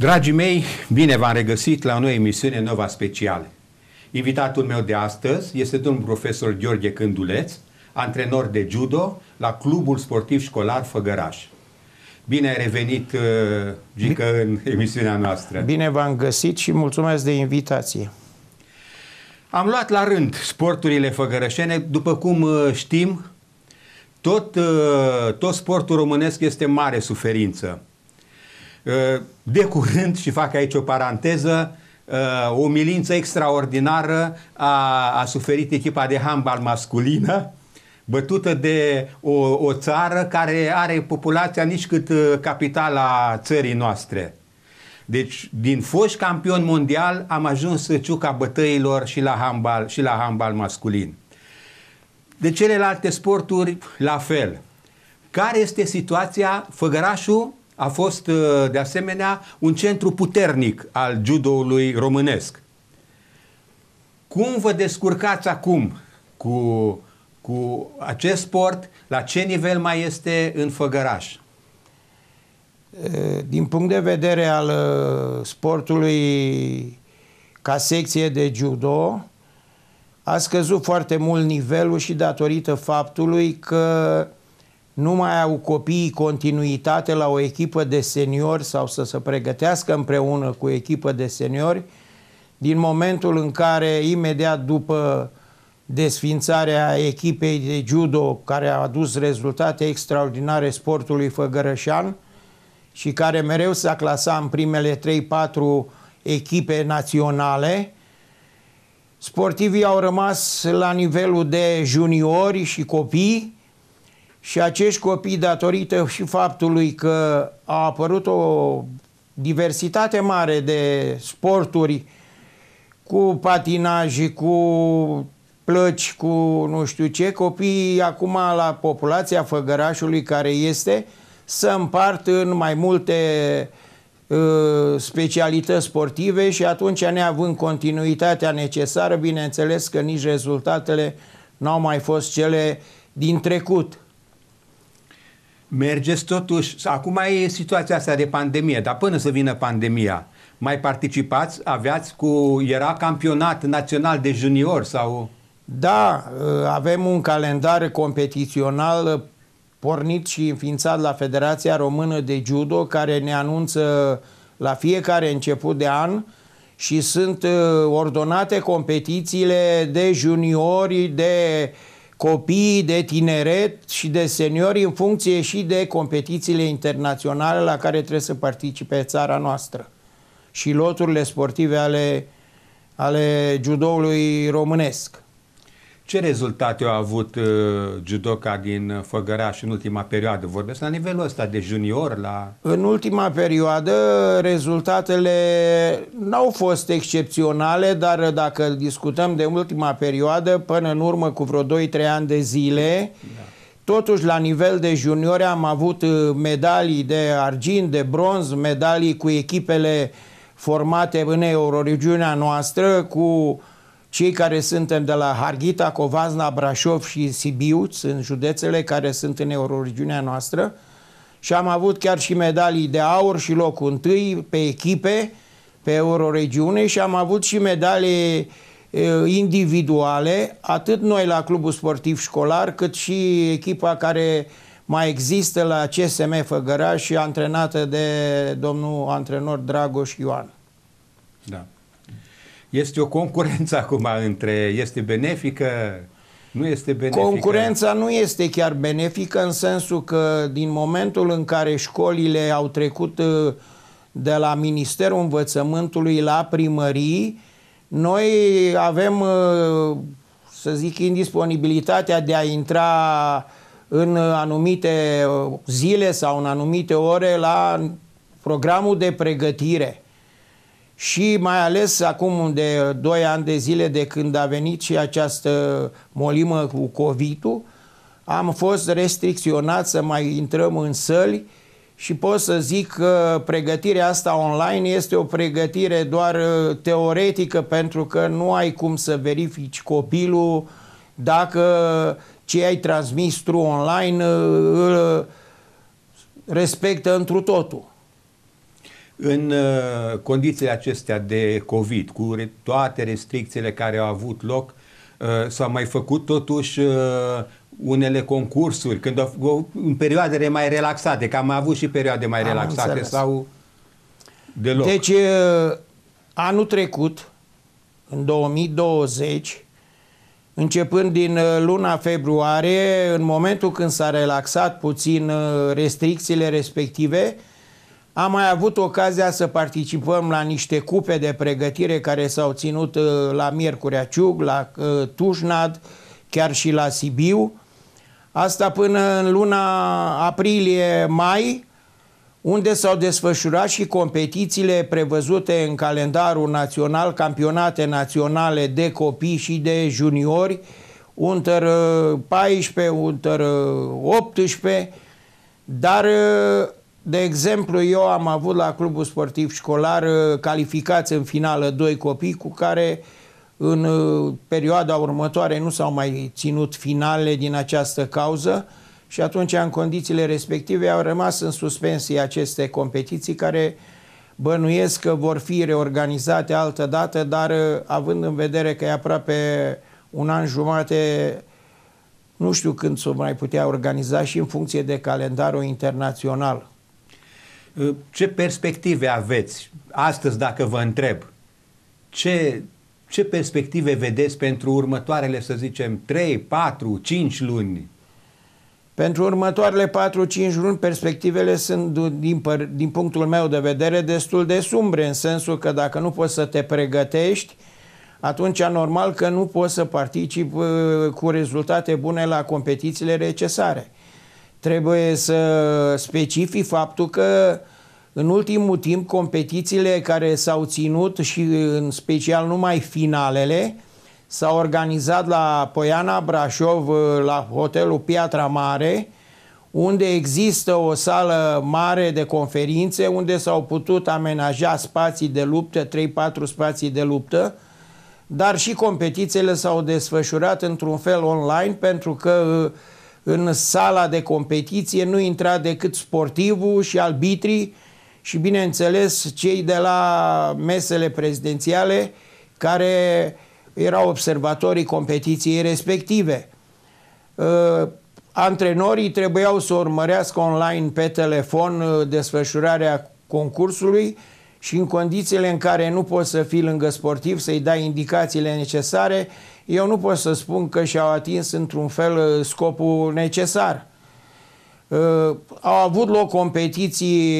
Dragii mei, bine v-am regăsit la o nouă emisiune Nova Special. Invitatul meu de astăzi este domnul profesor Gheorghe Cânduleț, antrenor de judo la Clubul Sportiv Școlar Făgăraș. Bine ai revenit, uh, Gică, în emisiunea noastră. Bine v-am găsit și mulțumesc de invitație. Am luat la rând sporturile făgărășene. După cum uh, știm, tot, uh, tot sportul românesc este mare suferință. Uh, de curând, și fac aici o paranteză, uh, o milință extraordinară a, a suferit echipa de handbal masculină, bătută de o, o țară care are populația nici cât uh, capitala țării noastre. Deci, din foști campion mondial, am ajuns ciuca bătăilor și la handbal, și la handbal masculin. De celelalte sporturi, la fel. Care este situația? Făgărașul a fost uh, de asemenea un centru puternic al judoului românesc. Cum vă descurcați acum cu, cu acest sport? La ce nivel mai este în Făgăraș? Uh, din punct de vedere al uh, sportului ca secție de judo, a scăzut foarte mult nivelul și datorită faptului că nu mai au copiii continuitate la o echipă de seniori sau să se pregătească împreună cu echipă de seniori, din momentul în care, imediat după desfințarea echipei de judo, care a adus rezultate extraordinare sportului făgărășan și care mereu s-a clasat în primele 3-4 echipe naționale, sportivii au rămas la nivelul de juniori și copii, și acești copii, datorită și faptului că a apărut o diversitate mare de sporturi cu patinaj, cu plăci, cu nu știu ce, copiii acum la populația Făgărașului care este să împart în mai multe uh, specialități sportive și atunci neavând continuitatea necesară, bineînțeles că nici rezultatele n-au mai fost cele din trecut mergeți totuși, acum e situația asta de pandemie, dar până să vină pandemia, mai participați, aveați cu, era campionat național de junior sau... Da, ă, avem un calendar competițional pornit și înființat la Federația Română de Judo, care ne anunță la fiecare început de an și sunt ă, ordonate competițiile de juniori, de uh, copiii de tineret și de seniori în funcție și de competițiile internaționale la care trebuie să participe țara noastră și loturile sportive ale, ale judoului românesc. Ce rezultate au avut uh, judoca din Făgăraș în ultima perioadă? Vorbesc la nivelul ăsta de junior, la... În ultima perioadă rezultatele n-au fost excepționale, dar dacă discutăm de ultima perioadă, până în urmă cu vreo 2-3 ani de zile, da. Totuși, la nivel de juniori am avut uh, medalii de argint, de bronz, medalii cu echipele formate în euroregiunea noastră, cu uh, cei care suntem de la Harghita, Covazna, Brașov și Sibiu, sunt județele care sunt în euroregiunea noastră, și am avut chiar și medalii de aur și locul întâi pe echipe, pe euroregiune și am avut și medalii individuale, atât noi la clubul sportiv școlar, cât și echipa care mai există la CSM Făgăraș și antrenată de domnul antrenor Dragoș Ioan. Da. Este o concurență acum între este benefică, nu este benefică. Concurența nu este chiar benefică în sensul că din momentul în care școlile au trecut uh, de la Ministerul Învățământului la primării, noi avem, uh, să zic, indisponibilitatea de a intra în anumite uh, zile sau în anumite ore la programul de pregătire și mai ales acum de 2 ani de zile de când a venit și această molimă cu covid am fost restricționat să mai intrăm în săli și pot să zic că pregătirea asta online este o pregătire doar uh, teoretică pentru că nu ai cum să verifici copilul dacă ce ai transmis tru online uh, îl respectă întru totul. În uh, condițiile acestea de COVID, cu toate restricțiile care au avut loc, uh, s-au mai făcut totuși uh, unele concursuri, când au, în perioadele mai relaxate, că am avut și perioade mai am relaxate înțeles. sau deloc. Deci, anul trecut, în 2020, începând din luna februarie, în momentul când s-a relaxat puțin restricțiile respective, am mai avut ocazia să participăm la niște cupe de pregătire care s-au ținut uh, la Miercurea Ciug, la uh, Tușnad, chiar și la Sibiu. Asta până în luna aprilie-mai, unde s-au desfășurat și competițiile prevăzute în calendarul național, campionate naționale de copii și de juniori, Unter 14, uh, Unter 18, dar de exemplu, eu am avut la clubul sportiv școlar uh, calificați în finală doi copii cu care în uh, perioada următoare nu s-au mai ținut finale din această cauză și atunci în condițiile respective au rămas în suspensie aceste competiții care bănuiesc că vor fi reorganizate altă dată, dar uh, având în vedere că e aproape un an jumate nu știu când s-o mai putea organiza și în funcție de calendarul internațional. Uh, ce perspective aveți? Astăzi, dacă vă întreb, ce, ce perspective vedeți pentru următoarele, să zicem, 3, 4, 5 luni? Pentru următoarele 4-5 luni, perspectivele sunt, din, păr- din punctul meu de vedere, destul de sumbre, în sensul că dacă nu poți să te pregătești, atunci normal că nu poți să participi uh, cu rezultate bune la competițiile necesare. Trebuie să specific faptul că în ultimul timp competițiile care s-au ținut și în special numai finalele s-au organizat la Poiana Brașov, uh, la hotelul Piatra Mare, unde există o sală mare de conferințe, unde s-au putut amenaja spații de luptă, 3-4 spații de luptă, dar și competițiile s-au desfășurat într-un fel online pentru că uh, în sala de competiție nu intra decât sportivul și arbitrii și bineînțeles cei de la mesele prezidențiale care erau observatorii competiției respective. Uh, antrenorii trebuiau să urmărească online pe telefon uh, desfășurarea concursului și în condițiile în care nu poți să fii lângă sportiv, să-i dai indicațiile necesare, eu nu pot să spun că și-au atins într-un fel uh, scopul necesar. Uh, au avut loc competiții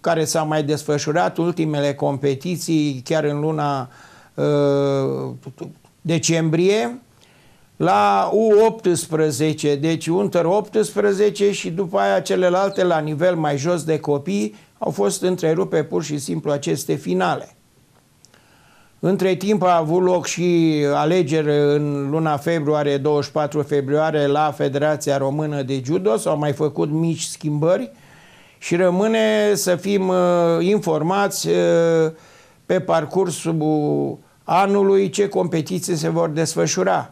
care s-au mai desfășurat, ultimele competiții chiar în luna uh, decembrie, la U18, deci Unter 18 și după aia celelalte la nivel mai jos de copii au fost întrerupe pur și simplu aceste finale. Între timp a avut loc și alegeri în luna februarie, 24 februarie, la Federația Română de Judo. S-au mai făcut mici schimbări și rămâne să fim uh, informați uh, pe parcursul anului ce competiții se vor desfășura.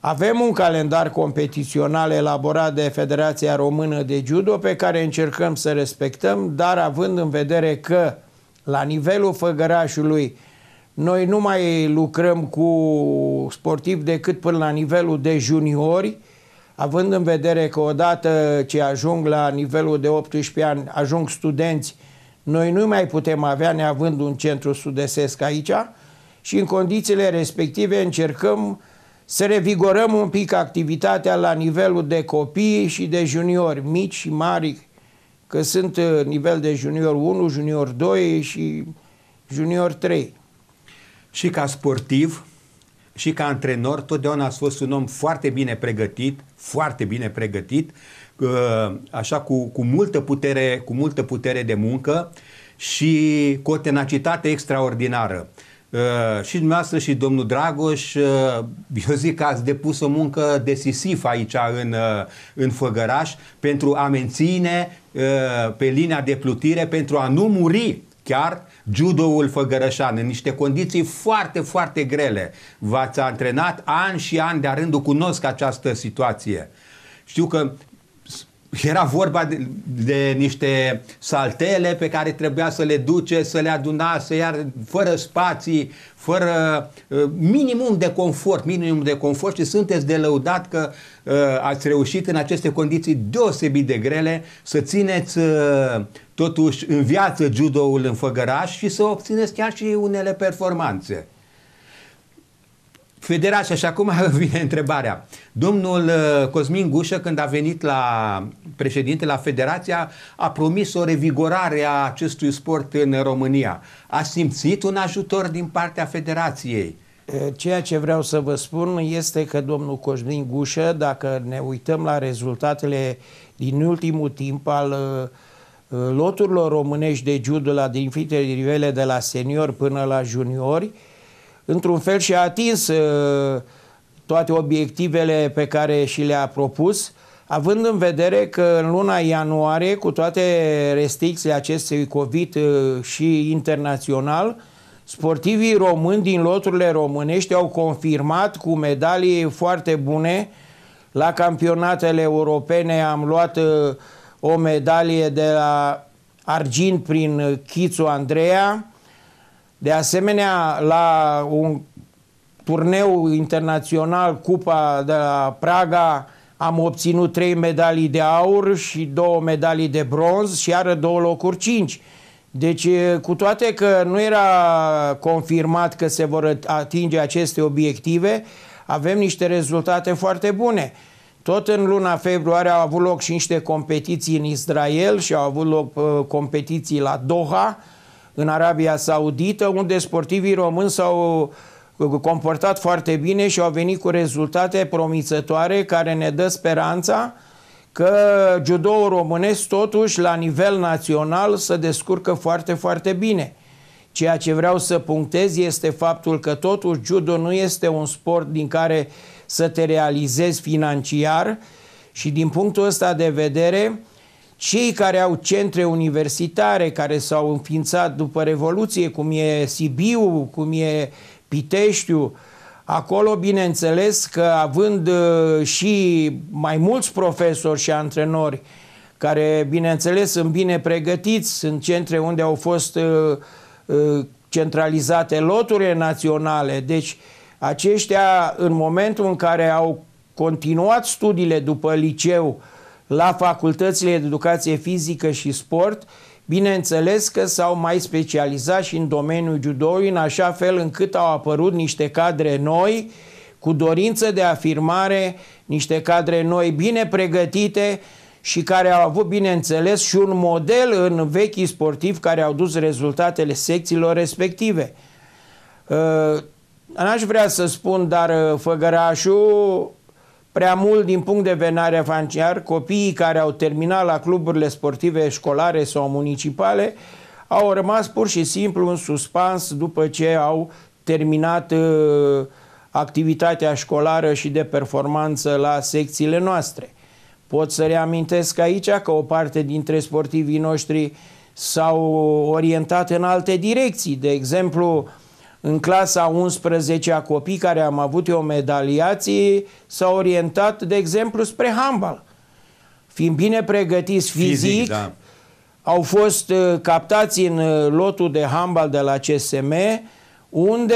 Avem un calendar competițional elaborat de Federația Română de Judo pe care încercăm să respectăm, dar având în vedere că la nivelul Făgărașului noi nu mai lucrăm cu sportivi decât până la nivelul de juniori, având în vedere că odată ce ajung la nivelul de 18 ani, ajung studenți, noi nu mai putem avea neavând un centru sudesesc aici și în condițiile respective încercăm să revigorăm un pic activitatea la nivelul de copii și de juniori, mici și mari, că sunt uh, nivel de junior 1, junior 2 și junior 3 și ca sportiv, și ca antrenor, totdeauna a fost un om foarte bine pregătit, foarte bine pregătit, uh, așa cu, cu, multă, putere, cu multă putere de muncă și cu o tenacitate extraordinară. Uh, și dumneavoastră și domnul Dragoș, uh, eu zic că ați depus o muncă decisivă aici în, în Făgăraș pentru a menține pe linia de plutire, pentru a nu muri chiar judoul Făgărășan, în niște condiții foarte, foarte grele. V-ați antrenat ani și ani de-a rândul, cunosc această situație. Știu că era vorba de, de niște saltele pe care trebuia să le duce, să le aduna, să iar fără spații, fără uh, minimum de confort, minimum de confort și sunteți de lăudat că uh, ați reușit în aceste condiții deosebit de grele să țineți uh, totuși în viață judoul în Făgăraș și să obțineți chiar și unele performanțe. Federația, și acum vine întrebarea. Domnul uh, Cosmin Gușă, când a venit la președinte la Federația, a promis o revigorare a acestui sport în România. A simțit un ajutor din partea Federației? Uh, ceea ce vreau să vă spun este că domnul Cosmin Gușă, dacă ne uităm la rezultatele din ultimul timp al uh, loturilor românești de judo la diferite nivele de la senior până la juniori, într-un fel și-a atins uh, toate obiectivele pe care și le-a propus, având în vedere că în luna ianuarie, cu toate restricțiile acestui COVID uh, și internațional, sportivii români din loturile românești au confirmat cu medalii foarte bune la campionatele europene am luat uh, o medalie de la argint prin Chițu Andreea, de asemenea, la un turneu internațional, Cupa de la Praga, am obținut trei medalii de aur și două medalii de bronz și iară două locuri cinci. Deci, cu toate că nu era confirmat că se vor atinge aceste obiective, avem niște rezultate foarte bune. Tot în luna februarie au avut loc și niște competiții în Israel și au avut loc uh, competiții la Doha, în Arabia Saudită, unde sportivii români s-au uh, comportat foarte bine și au venit cu rezultate promițătoare care ne dă speranța că judoul românesc totuși la nivel național se descurcă foarte, foarte bine. Ceea ce vreau să punctez este faptul că totuși judo nu este un sport din care să te realizezi financiar și din punctul ăsta de vedere cei care au centre universitare care s-au înființat după Revoluție, cum e Sibiu, cum e Piteștiu, acolo bineînțeles că având uh, și mai mulți profesori și antrenori care bineînțeles sunt bine pregătiți, sunt centre unde au fost uh, uh, centralizate loturile naționale, deci aceștia în momentul în care au continuat studiile după liceu, uh, la facultățile de educație fizică și sport, bineînțeles că s-au mai specializat și în domeniul judoului, în așa fel încât au apărut niște cadre noi, cu dorință de afirmare, niște cadre noi bine pregătite și care au avut, bineînțeles, și un model în vechii sportivi care au dus rezultatele secțiilor respective. Uh, n-aș vrea să spun, dar uh, Făgărașul Prea mult din punct de vedere financiar, copiii care au terminat la cluburile sportive școlare sau municipale au rămas pur și simplu în suspans după ce au terminat uh, activitatea școlară și de performanță la secțiile noastre. Pot să reamintesc aici că o parte dintre sportivii noștri s-au orientat în alte direcții. De exemplu, uh, în clasa 11 a copii care am avut eu medaliații s-a orientat, de exemplu, spre handbal. Fiind bine pregătiți fizic, fizic da. au fost uh, captați în uh, lotul de handbal de la CSM, unde,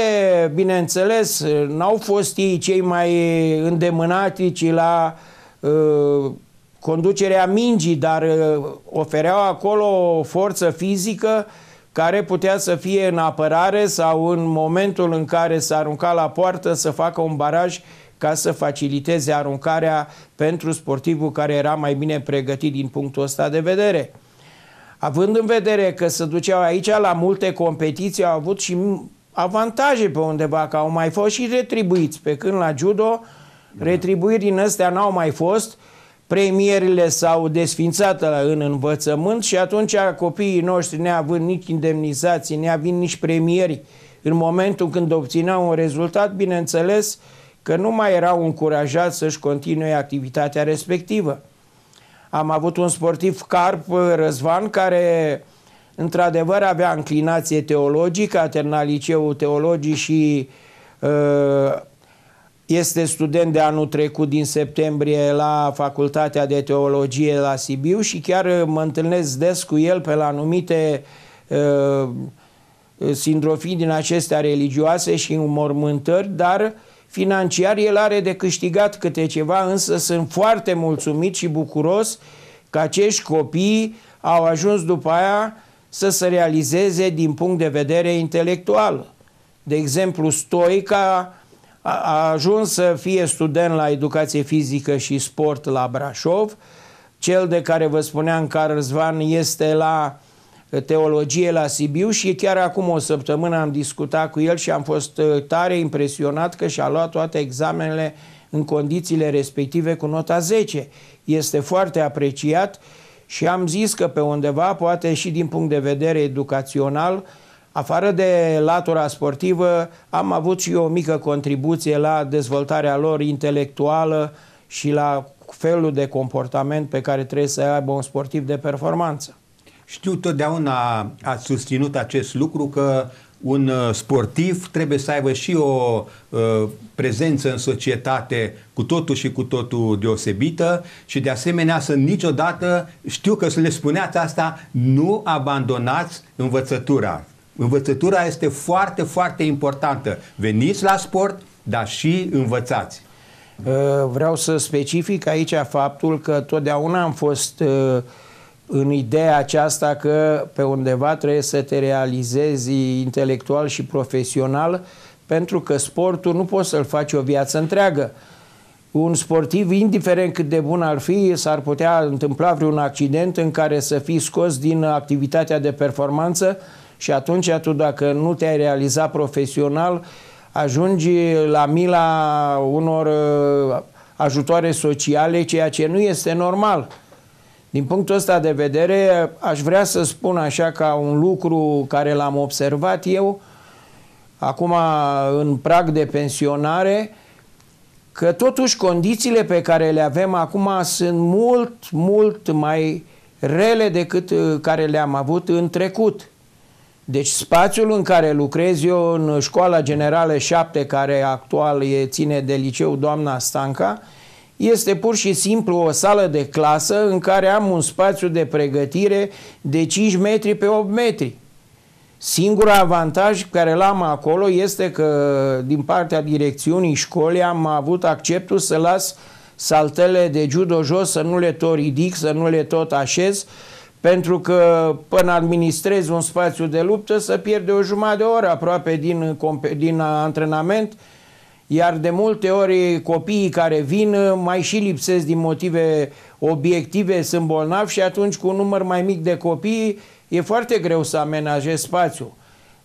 bineînțeles, n-au fost ei cei mai îndemânatici la uh, conducerea mingii, dar uh, ofereau acolo o forță fizică uh, care putea să fie în apărare sau în momentul în care s-a aruncat la poartă să facă un baraj ca să faciliteze aruncarea pentru sportivul care era mai bine pregătit din punctul ăsta de vedere. Având în vedere că se duceau aici la multe competiții, au avut și avantaje pe undeva, că au mai fost și retribuiți, pe când la judo da. retribuiri din astea n-au mai fost premierile s-au desfințat în învățământ și atunci copiii noștri, neavând nici indemnizații, neavând nici premieri, în momentul când obțineau un rezultat, bineînțeles că nu mai erau încurajați să-și continue activitatea respectivă. Am avut un sportiv carp, Răzvan, care într-adevăr avea înclinație teologică, a terminat liceul teologic și uh, este student de anul trecut din septembrie la Facultatea de Teologie la Sibiu și chiar uh, mă întâlnesc des cu el pe la anumite uh, uh sindrofii din acestea religioase și mormântări, dar financiar el are de câștigat câte ceva, însă sunt foarte mulțumit și bucuros că acești copii au ajuns după aia să se realizeze din punct de vedere intelectual. De exemplu, Stoica a ajuns să fie student la educație fizică și sport la Brașov, cel de care vă spuneam, Răzvan este la uh, teologie la Sibiu și chiar acum o săptămână am discutat cu el și am fost uh, tare impresionat că și-a luat toate examenele în condițiile respective cu nota 10. Este foarte apreciat și am zis că pe undeva, poate și din punct de vedere educațional, uh, Afară de latura sportivă, am avut și eu o mică contribuție la dezvoltarea lor intelectuală și la felul de comportament pe care trebuie să aibă un sportiv de performanță. Știu, totdeauna ați susținut acest lucru că un uh, sportiv trebuie să aibă și o uh, prezență în societate cu totul și cu totul deosebită și de asemenea să niciodată, știu că să le spuneați asta, nu abandonați învățătura. Învățătura este foarte, foarte importantă. Veniți la sport, dar și învățați. Uh, vreau să specific aici faptul că totdeauna am fost uh, în ideea aceasta că pe undeva trebuie să te realizezi intelectual și profesional pentru că sportul nu poți să-l faci o viață întreagă. Un sportiv, indiferent cât de bun ar fi, s-ar putea întâmpla vreun accident în care să fii scos din activitatea de performanță și atunci tu dacă nu te-ai realizat profesional, ajungi la mila unor uh, ajutoare sociale, ceea ce nu este normal. Din punctul ăsta de vedere, aș vrea să spun așa ca un lucru care l-am observat eu, acum în prag de pensionare, că totuși condițiile pe care le avem acum sunt mult, mult mai rele decât uh, care le-am avut în trecut. Deci spațiul în care lucrez eu în școala generală 7, care actual e, ține de liceu doamna Stanca, este pur și simplu o sală de clasă în care am un spațiu de pregătire de 5 metri pe 8 metri. Singurul avantaj care l-am acolo este că din partea direcțiunii școlii am avut acceptul să las saltele de judo jos, să nu le tot ridic, să nu le tot așez, pentru că până administrezi un spațiu de luptă să pierde o jumătate de oră aproape din, din antrenament, iar de multe ori copiii care vin mai și lipsesc din motive obiective, sunt bolnavi și atunci cu un număr mai mic de copii e foarte greu să amenajezi spațiul.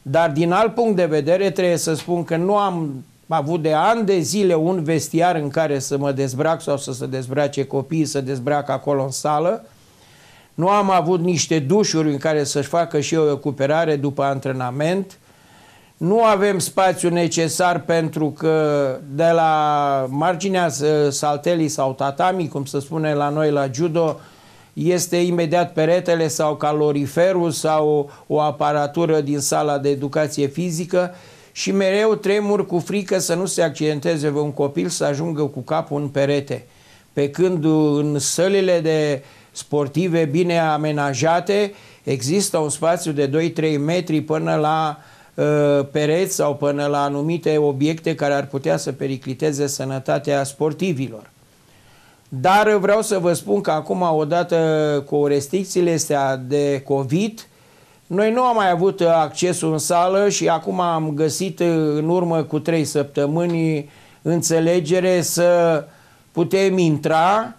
Dar din alt punct de vedere trebuie să spun că nu am avut de ani de zile un vestiar în care să mă dezbrac sau să se dezbrace copiii, să dezbrac acolo în sală, nu am avut niște dușuri în care să-și facă și o recuperare după antrenament, nu avem spațiu necesar pentru că de la marginea saltelii sau tatami, cum se spune la noi la judo, este imediat peretele sau caloriferul sau o aparatură din sala de educație fizică și mereu tremur cu frică să nu se accidenteze un copil să ajungă cu capul în perete. Pe când în sălile de sportive bine amenajate, există un spațiu de 2-3 metri până la uh, pereți sau până la anumite obiecte care ar putea să pericliteze sănătatea sportivilor. Dar vreau să vă spun că acum, odată cu restricțiile astea de COVID, noi nu am mai avut accesul în sală și acum am găsit uh, în urmă cu trei săptămâni înțelegere să putem intra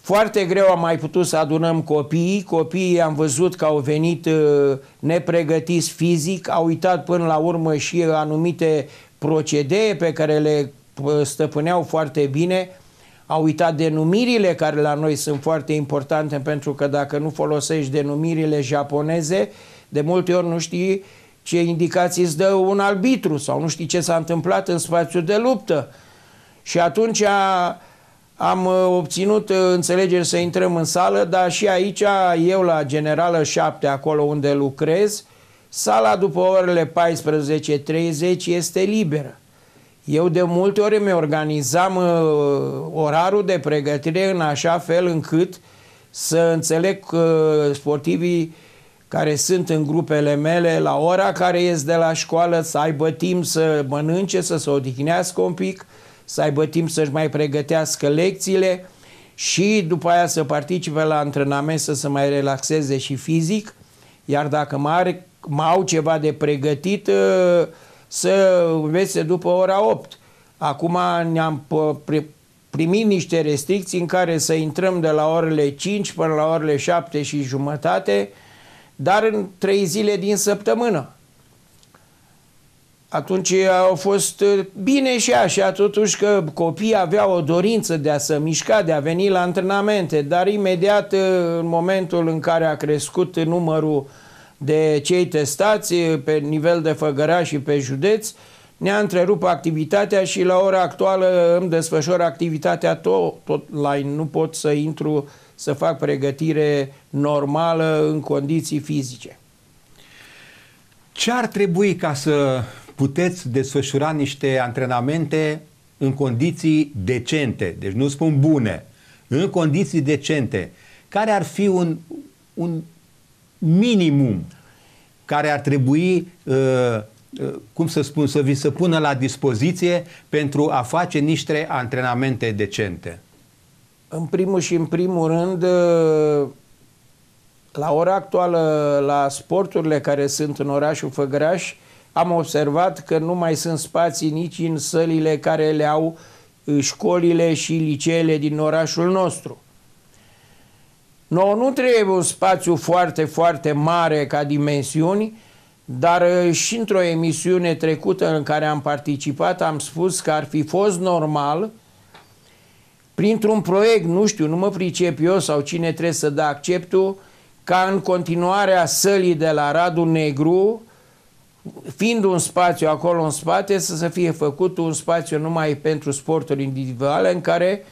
foarte greu am mai putut să adunăm copiii. Copiii am văzut că au venit uh, nepregătiți fizic, au uitat până la urmă și anumite procedee pe care le uh, stăpâneau foarte bine, au uitat denumirile care la noi sunt foarte importante pentru că dacă nu folosești denumirile japoneze, de multe ori nu știi ce indicații îți dă un arbitru sau nu știi ce s-a întâmplat în spațiul de luptă. Și atunci a, am uh, obținut uh, înțelegeri să intrăm în sală, dar și aici, eu la Generală 7, acolo unde lucrez, sala după orele 14.30 este liberă. Eu de multe ori mi organizam uh, orarul de pregătire în așa fel încât să înțeleg că sportivii care sunt în grupele mele la ora care ies de la școală să aibă timp să mănânce, să se odihnească un pic – să aibă timp să-și mai pregătească lecțiile și după aia să participe la antrenament, să se mai relaxeze și fizic, iar dacă mai, are, mai au ceva de pregătit, ă, să învețe după ora 8. Acum ne-am primit niște restricții în care să intrăm de la orele 5 până la orele 7 și jumătate, dar în 3 zile din săptămână atunci au fost uh, bine și așa, totuși că copiii aveau o dorință de a se mișca, de a veni la antrenamente, dar imediat uh, în momentul în care a crescut numărul de cei testați uh, pe nivel de făgăra și pe județ, ne-a întrerupt activitatea și la ora actuală îmi desfășor activitatea tot, tot line. Nu pot să intru să fac pregătire normală în condiții fizice. Ce ar trebui ca să puteți desfășura niște antrenamente în condiții decente, deci nu spun bune, în condiții decente. Care ar fi un, un minimum care ar trebui, uh, uh, cum să spun, să vi se pună la dispoziție pentru a face niște antrenamente decente? În primul și în primul rând, uh, la ora actuală, la sporturile care sunt în orașul Făgăraș, am observat că nu mai sunt spații nici în sălile care le au uh, școlile și liceele din orașul nostru. Noi nu trebuie un spațiu foarte, foarte mare ca dimensiuni, dar uh, și într-o emisiune trecută în care am participat am spus că ar fi fost normal printr-un proiect, nu știu, nu mă pricep eu sau cine trebuie să dă acceptul, ca în continuarea sălii de la Radu Negru fiind un spațiu acolo în spate, să, se fie făcut un spațiu numai pentru sporturi individuale în care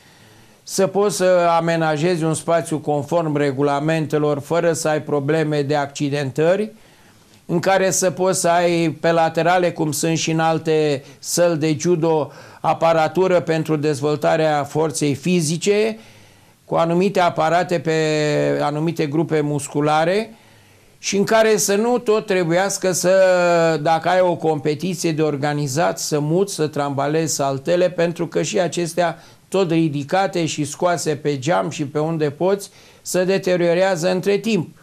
să poți să amenajezi un spațiu conform regulamentelor fără să ai probleme de accidentări, în care să poți să ai pe laterale, cum sunt și în alte săli de judo, aparatură pentru dezvoltarea forței fizice, cu anumite aparate pe anumite grupe musculare, și în care să nu tot trebuiască să, dacă ai o competiție de organizat, să muți, să trambalezi saltele, pentru că și acestea tot ridicate și scoase pe geam și pe unde poți, să deteriorează între timp.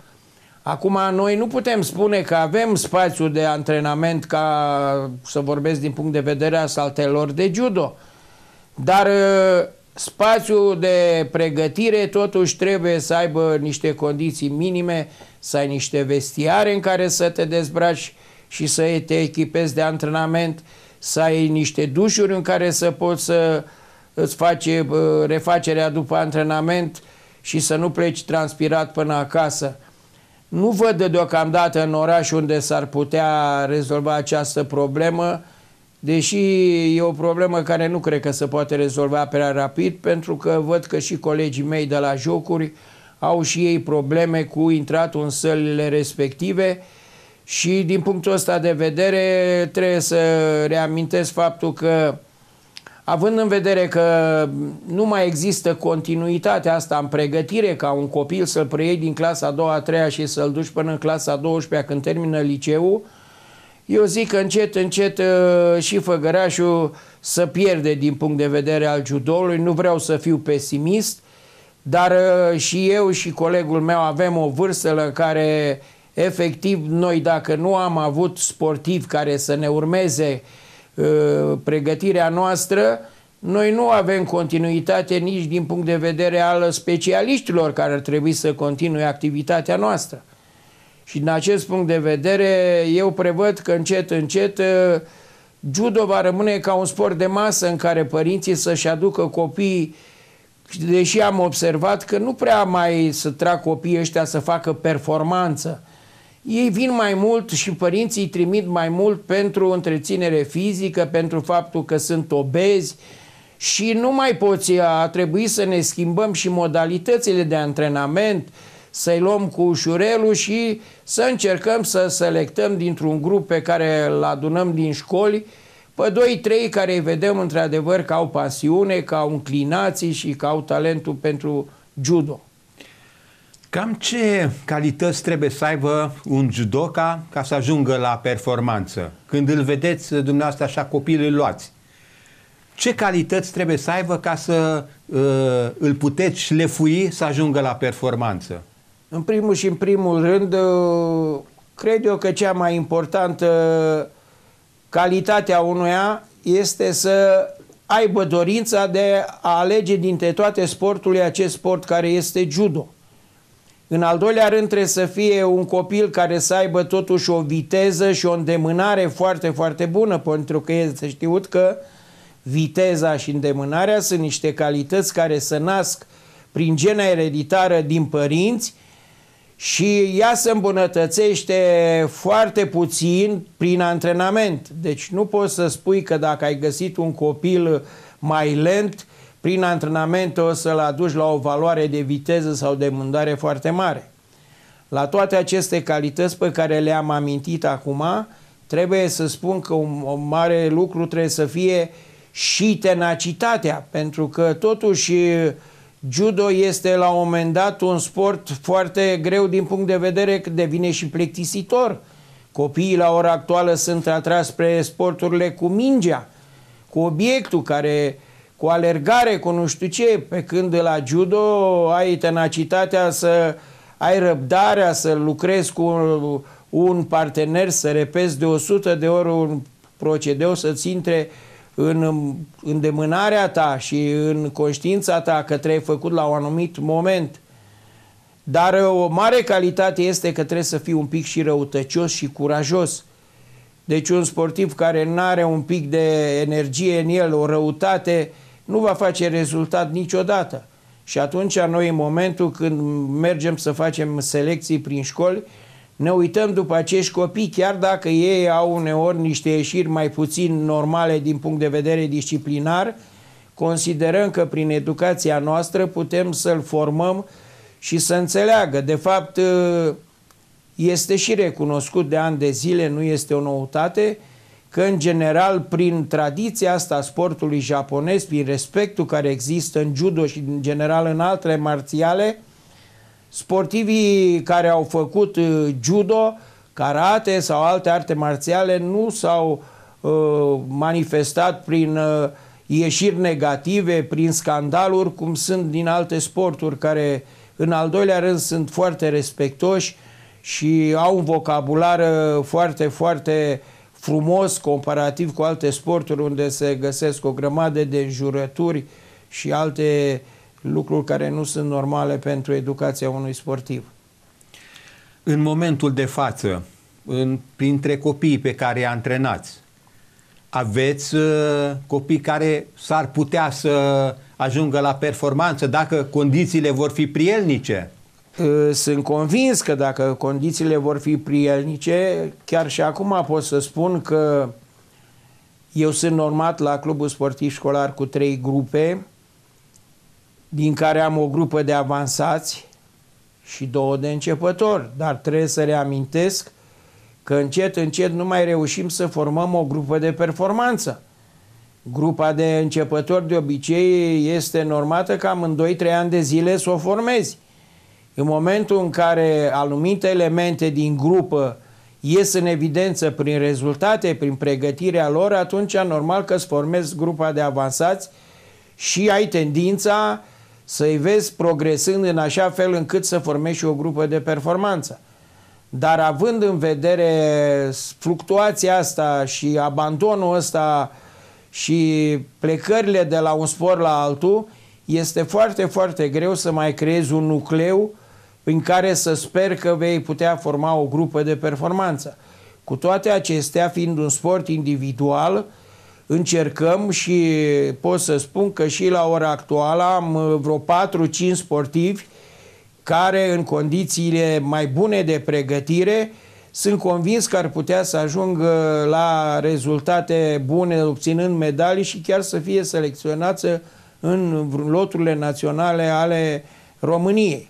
Acum, noi nu putem spune că avem spațiu de antrenament ca să vorbesc din punct de vedere a saltelor de judo, dar uh, spațiul de pregătire totuși trebuie să aibă niște condiții minime să ai niște vestiare în care să te dezbraci și să te echipezi de antrenament, să ai niște dușuri în care să poți să îți faci uh, refacerea după antrenament și să nu pleci transpirat până acasă. Nu văd de deocamdată în oraș unde s-ar putea rezolva această problemă, deși e o problemă care nu cred că se poate rezolva prea rapid, pentru că văd că și colegii mei de la jocuri au și ei probleme cu intratul în sălile respective și din punctul ăsta de vedere trebuie să reamintesc faptul că având în vedere că nu mai există continuitatea asta în pregătire ca un copil să-l preiei din clasa a doua, a treia și să-l duci până în clasa a 12 când termină liceul, eu zic că încet, încet uh, și Făgărașul să pierde din punct de vedere al judoului. Nu vreau să fiu pesimist, dar uh, și eu și colegul meu avem o vârstă la care efectiv noi dacă nu am avut sportivi care să ne urmeze uh, pregătirea noastră, noi nu avem continuitate nici din punct de vedere al specialiștilor care ar trebui să continue activitatea noastră. Și din acest punct de vedere, eu prevăd că încet, încet, uh, judo va rămâne ca un sport de masă în care părinții să-și aducă copiii deși am observat că nu prea mai să trag copiii ăștia să facă performanță. Ei vin mai mult și părinții îi trimit mai mult pentru întreținere fizică, pentru faptul că sunt obezi și nu mai poți, a trebuit să ne schimbăm și modalitățile de antrenament, să-i luăm cu ușurelul și să încercăm să selectăm dintr-un grup pe care îl adunăm din școli pe doi, trei care îi vedem într-adevăr că au pasiune, că au înclinații și că au talentul pentru judo. Cam ce calități trebuie să aibă un judoca ca să ajungă la performanță? Când îl vedeți dumneavoastră așa copil îl luați. Ce calități trebuie să aibă ca să uh, îl puteți șlefui să ajungă la performanță? În primul și în primul rând, uh, cred eu că cea mai importantă Calitatea unuia este să aibă dorința de a alege dintre toate sporturile acest sport care este judo. În al doilea rând trebuie să fie un copil care să aibă totuși o viteză și o îndemânare foarte, foarte bună, pentru că este știut că viteza și îndemânarea sunt niște calități care se nasc prin gena ereditară din părinți și ea se îmbunătățește foarte puțin prin antrenament. Deci nu poți să spui că dacă ai găsit un copil mai lent, prin antrenament o să-l aduci la o valoare de viteză sau de mândare foarte mare. La toate aceste calități pe care le-am amintit acum, trebuie să spun că un, mare lucru trebuie să fie și tenacitatea, pentru că totuși Judo este la un moment dat un sport foarte greu din punct de vedere că devine și plictisitor. Copiii la ora actuală sunt atrași spre sporturile cu mingea, cu obiectul care cu alergare, cu nu știu ce, pe când la judo ai tenacitatea să ai răbdarea să lucrezi cu un, un partener, să repezi de 100 de ori un procedeu să-ți intre uh, în îndemânarea ta și în conștiința ta că trebuie făcut la un anumit moment. Dar uh, o mare calitate este că trebuie să fii un pic și răutăcios și curajos. Deci un sportiv care nu are un pic de energie în el, o răutate, nu va face rezultat niciodată. Și atunci noi în momentul când mergem să facem selecții prin școli, ne uităm după acești copii, chiar dacă ei au uneori niște ieșiri mai puțin normale din punct de vedere disciplinar, considerăm că prin educația noastră putem să-l formăm și să înțeleagă. De fapt, este și recunoscut de ani de zile, nu este o noutate, că în general prin tradiția asta a sportului japonez, prin respectul care există în judo și în general în altele marțiale, Sportivii care au făcut uh, judo, karate sau alte arte marțiale nu s-au uh, manifestat prin uh, ieșiri negative, prin scandaluri, cum sunt din alte sporturi care, în al doilea rând, sunt foarte respectoși și au un vocabular uh, foarte, foarte frumos comparativ cu alte sporturi unde se găsesc o grămadă de jurături și alte uh, lucruri care nu sunt normale pentru educația unui sportiv. În momentul de față, în, printre copiii pe care antrenați, aveți uh, copii care s-ar putea să ajungă la performanță dacă condițiile vor fi prielnice? Uh, sunt convins că dacă condițiile vor fi prielnice, chiar și acum pot să spun că eu sunt normat la clubul sportiv școlar cu trei grupe, din care am o grupă de avansați și două de începători, dar trebuie să reamintesc că încet, încet nu mai reușim să formăm o grupă de performanță. Grupa de începători de obicei este normată cam în 2-3 ani de zile să o formezi. În momentul în care anumite elemente din grupă ies în evidență prin rezultate, prin pregătirea lor, atunci normal că îți formezi grupa de avansați și ai tendința să-i vezi progresând în așa fel încât să formezi și o grupă de performanță. Dar având în vedere fluctuația asta și abandonul ăsta și plecările de la un spor la altul, este foarte, foarte greu să mai creezi un nucleu în care să sper că vei putea forma o grupă de performanță. Cu toate acestea, fiind un sport individual, încercăm și pot să spun că și la ora actuală am uh, vreo 4-5 sportivi care în condițiile mai bune de pregătire sunt convins că ar putea să ajungă la rezultate bune, obținând medalii și chiar să fie selecționați în loturile naționale ale României.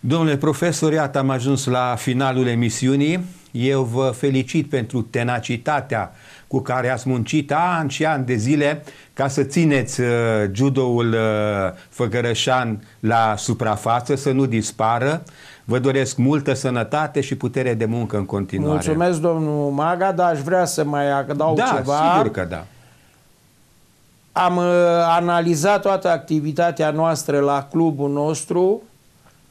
Domnule profesor, iată am ajuns la finalul emisiunii. Eu vă felicit pentru tenacitatea cu care ați muncit ani și ani de zile ca să țineți uh, judoul uh, făgărășan la suprafață, să nu dispară. Vă doresc multă sănătate și putere de muncă în continuare. Mulțumesc, domnul Maga, dar aș vrea să mai adaug da, ceva. Da, sigur că da. Am uh, analizat toată activitatea noastră la clubul nostru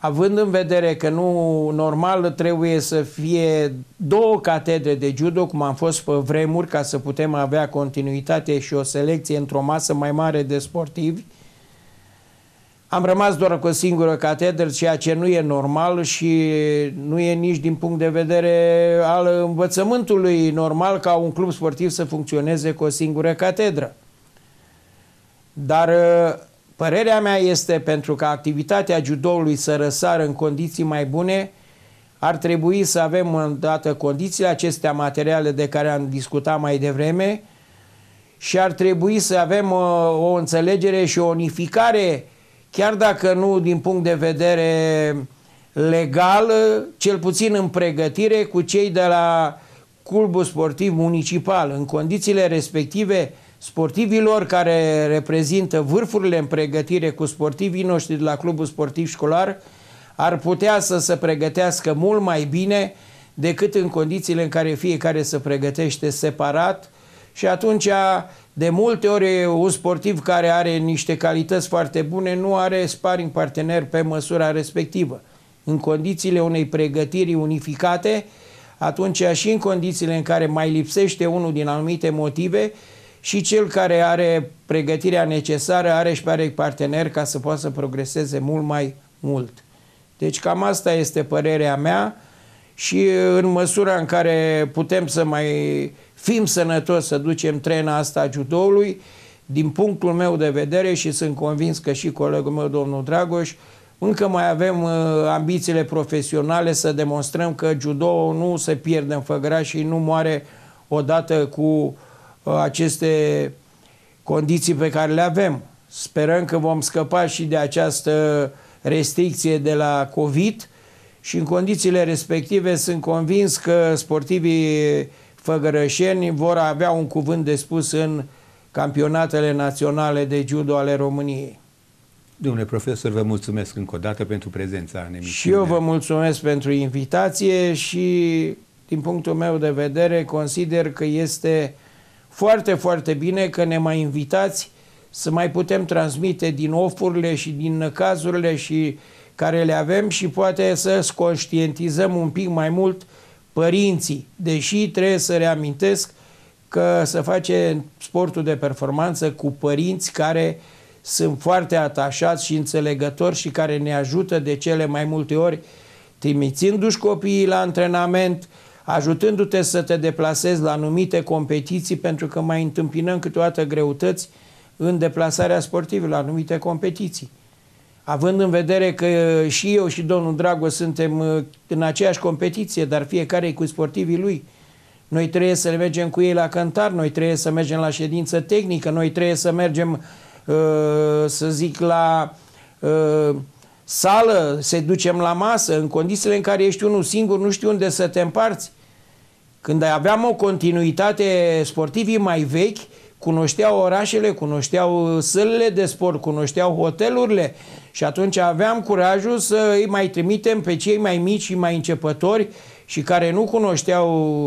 având în vedere că nu normal trebuie să fie două catedre de judo, cum am fost pe vremuri, ca să putem avea continuitate și o selecție într-o masă mai mare de sportivi, am rămas doar cu o singură catedră, ceea ce nu e normal și nu e nici din punct de vedere al învățământului normal ca un club sportiv să funcționeze cu o singură catedră. Dar Părerea mea este pentru ca activitatea judoului să răsară în condiții mai bune, ar trebui să avem îndată condițiile acestea materiale de care am discutat mai devreme și ar trebui să avem o, uh, o înțelegere și o unificare, chiar dacă nu din punct de vedere legal, cel puțin în pregătire cu cei de la clubul sportiv municipal. În condițiile respective, sportivilor care reprezintă vârfurile în pregătire cu sportivii noștri de la Clubul Sportiv Școlar ar putea să se pregătească mult mai bine decât în condițiile în care fiecare se pregătește separat și atunci de multe ori un sportiv care are niște calități foarte bune nu are sparing partener pe măsura respectivă. În condițiile unei pregătiri unificate, atunci și în condițiile în care mai lipsește unul din anumite motive, și cel care are pregătirea necesară are și pare partener ca să poată să progreseze mult mai mult. Deci cam asta este părerea mea și în măsura în care putem să mai fim sănătoși să ducem trena asta a judoului, din punctul meu de vedere și sunt convins că și colegul meu, domnul Dragoș, încă mai avem uh, ambițiile profesionale să demonstrăm că judo nu se pierde în făgăraș și nu moare odată cu uh, Uh, aceste condiții pe care le avem. Sperăm că vom scăpa și de această restricție de la COVID și în condițiile respective sunt convins că sportivii făgărășeni vor avea un cuvânt de spus în campionatele naționale de judo ale României. Domnule profesor, vă mulțumesc încă o dată pentru prezența în emisiune. Și eu vă mulțumesc pentru invitație și, din punctul meu de vedere, consider că este foarte, foarte bine că ne mai invitați să mai putem transmite din ofurile și din cazurile și care le avem și poate să conștientizăm un pic mai mult părinții, deși trebuie să reamintesc că se face sportul de performanță cu părinți care sunt foarte atașați și înțelegători și care ne ajută de cele mai multe ori trimițindu-și copiii la antrenament, ajutându-te să te deplasezi la anumite competiții, pentru că mai întâmpinăm câteodată greutăți în deplasarea sportivă la anumite competiții. Având în vedere că uh, și eu și domnul Drago suntem uh, în aceeași competiție, dar fiecare e cu sportivii lui. Noi trebuie să mergem cu ei la cântar, noi trebuie să mergem la ședință tehnică, noi trebuie să mergem, uh, să zic, la sală, se ducem la masă, în condițiile în care ești unul singur, nu știu unde să te împarți. Când aveam o continuitate sportivii mai vechi, cunoșteau orașele, cunoșteau sălile de sport, cunoșteau hotelurile și atunci aveam curajul să îi mai trimitem pe cei mai mici și mai începători și care nu cunoșteau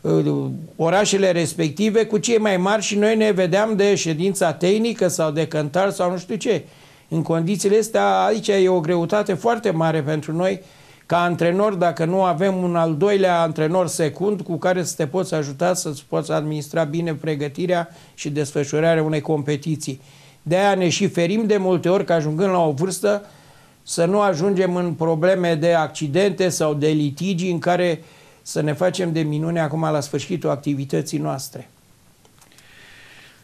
uh, orașele respective cu cei mai mari și noi ne vedeam de ședința tehnică sau de cântar sau nu știu ce. În condițiile astea, aici e o greutate foarte mare pentru noi ca antrenor, dacă nu avem un al doilea antrenor secund cu care să te poți ajuta să-ți poți administra bine pregătirea și desfășurarea unei competiții. De aia ne și ferim de multe ori că ajungând la o vârstă să nu ajungem în probleme de accidente sau de litigi în care să ne facem de minune acum la sfârșitul activității noastre.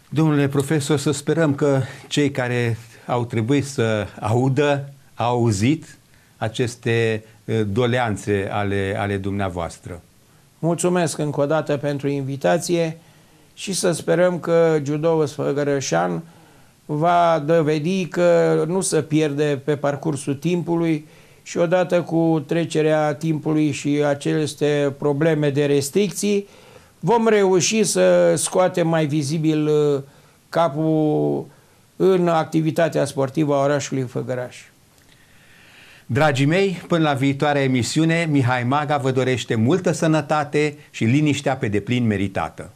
Domnule profesor, să sperăm că cei care au trebuit să audă, au auzit aceste doleanțe ale, ale dumneavoastră. Mulțumesc încă o dată pentru invitație și să sperăm că judoul Sfăgărășan va dovedi că nu se pierde pe parcursul timpului și odată cu trecerea timpului și aceste probleme de restricții, vom reuși să scoatem mai vizibil capul în activitatea sportivă a orașului Făgăraș. Dragii mei, până la viitoarea emisiune, Mihai Maga vă dorește multă sănătate și liniștea pe deplin meritată.